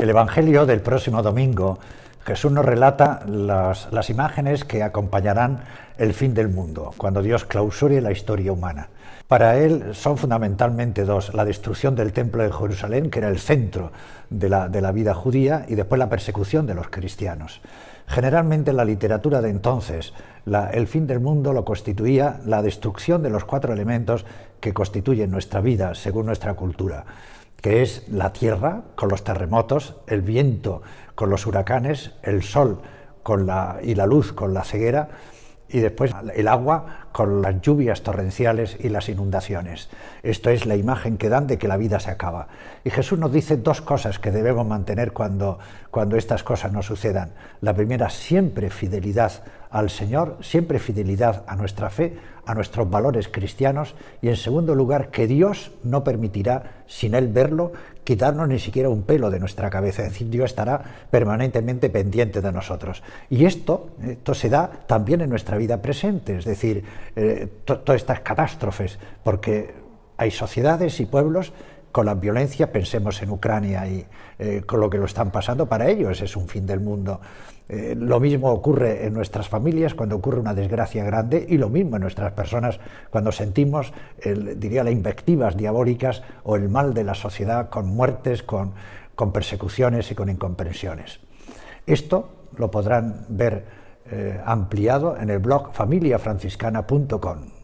El Evangelio del próximo domingo, Jesús nos relata las, imágenes que acompañarán el fin del mundo, cuando Dios clausure la historia humana. Para él son fundamentalmente dos, la destrucción del templo de Jerusalén, que era el centro de la, vida judía, y después la persecución de los cristianos. Generalmente en la literatura de entonces, el fin del mundo lo constituía la destrucción de los cuatro elementos que constituyen nuestra vida, según nuestra cultura que es la tierra con los terremotos, el viento con los huracanes, el sol con la, y la luz con la ceguera, y después el agua con las lluvias torrenciales y las inundaciones. Esto es la imagen que dan de que la vida se acaba. Y Jesús nos dice dos cosas que debemos mantener cuando, cuando estas cosas nos sucedan. La primera, siempre fidelidad al Señor, siempre fidelidad a nuestra fe, a nuestros valores cristianos y en segundo lugar que Dios no permitirá, sin Él verlo, quitarnos ni siquiera un pelo de nuestra cabeza, es decir, Dios estará permanentemente pendiente de nosotros. Y esto, esto se da también en nuestra vida presente, es decir, eh, todas estas catástrofes, porque hay sociedades y pueblos con la violencia, pensemos en Ucrania y eh, con lo que lo están pasando, para ellos es un fin del mundo. Eh, lo mismo ocurre en nuestras familias cuando ocurre una desgracia grande y lo mismo en nuestras personas cuando sentimos, diría, las invectivas diabólicas o el mal de la sociedad con muertes, con, persecuciones y con incomprensiones. Esto lo podrán ver eh, ampliado en el blog familiafranciscana.com.